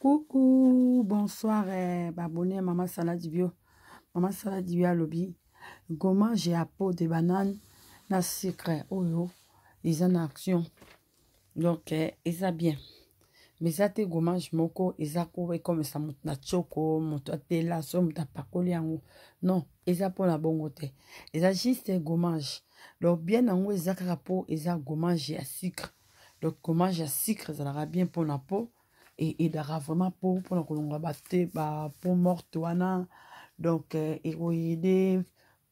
Coucou, bonsoir, eh, abonné à Maman Salade Bio. Maman Salade Bio alobi goma j'ai à peau de banane na sucre oyo eza na action donc eh, eza bien me eza te gomage moko eza po ekomesa moto na tioko moto atela so moto apakoli yango non eza mpona bongo te eza juste gomage donc bien yango eza kaka po eza gomage ya sucre donc gomage ya sucre ezalaka bien mpona po edaka vraiment mpo mpona kolongola bate bapo morte wana donc ekoyede euh,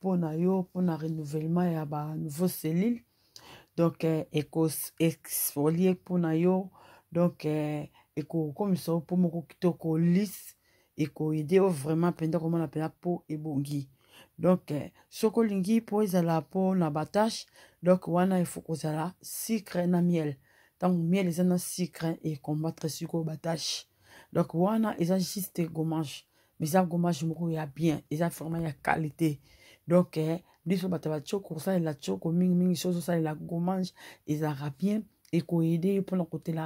mpona yo mpona renouvellement ya banouveau cellule donc ekoexfolie euh, mpona yo donc ekokomisa euh, yo mpo moko kitoko lise ekoyede yo oh, vraiment mpenza komona mpenza mpo ebongi donc soki olingi mpo ezala mpo na batashe donc wana efo kozala sucre na miel les miel eza un sucre le sucre au batache donc wana ont juste gommage mais gommage bien ont vraiment ya qualité donc la gommage bien ils ont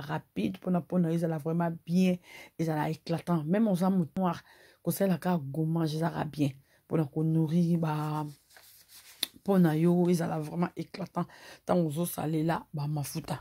rapide mpona vraiment bien ezala éclatant même oza moto noir kosalela gommage bien ba yo ont vraiment éclatant bah ma Mafuta.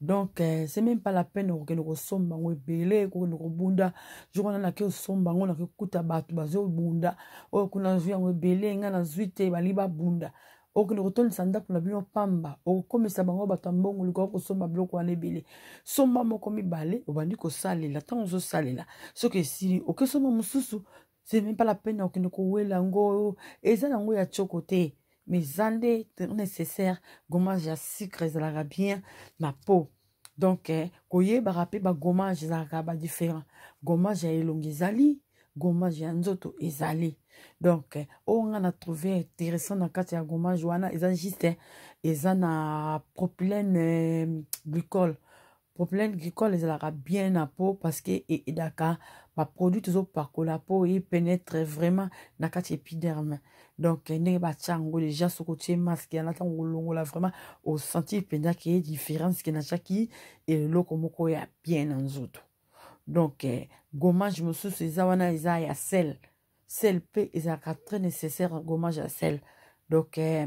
donc eh, c'est même pas la peine okokende kosomba yango ebele kokende kobunda joko na nake osomba yango nake kuta bato bazwi obunda oyo oh, kuna zwi yango ebele ngai nazwi te bali babunda okende oh, kotondisa ndako na bino pamba okokomisa oh, bango bato ya mbongo likoka kosomba biloko wana ebele somba moko mibale obandi kosalela ntango ozosalela soki esili okesomba mosusu c'est même pas la peine okende kowela yango eza nango ya tioko te mizande nécessaire gommage à sucre ezalaka bien ma peau donc ba hein, barapé ba bagommage ezalaka différent gommage à elongi ezali gommage à nzoto ezali donc hein, oh, on a trouvé trouvé intéressant dans kati ya gommage wana ont juste hein, na propylène euh, problème glycol ezalaka bien na peau parce que eedaka baproduit tozopakola po epénètre vraiment na kati épiderme donc eh, ndenge batia yango déjà soki otie maske yana ntango olongola vraiment osenti mpenzaka ye différence ke natiaki eloko moko ya bien na nzoto donc eh, gommage mosusu eza wana eza ya sel sel mpe ezalaka très nécessaire gommage ya sel donc eh,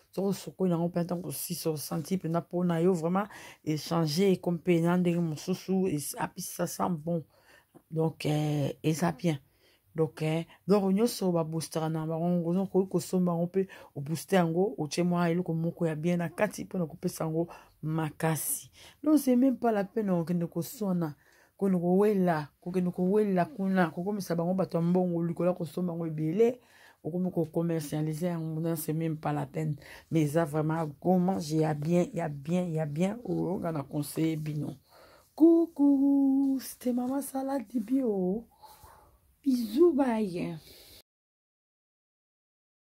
tokosokoli yango mpena ntango six osanti mpena mpona yo vraiment échange ekompe na ndenge mosusu apesisa sans bon donc eh, eza bien donc eh, donc nyonso baboosterka na bango okoki kosomba yango mpe obooste yango otie mwa eloko moko ya bien na kati mpona kopesa yango makasi donc c'est même pas la peine okende koswana kokende kowela kokende kowela kuna kokomisa bango bato ya mbongo likola kosomba yango ebele commercialiser, on c'est même pas la peine. Mais ça vraiment gourmand, il y a bien, il y a bien, il y a bien, on a conseillé Bino. Coucou, c'était maman Salade Bio. Bisous, bye.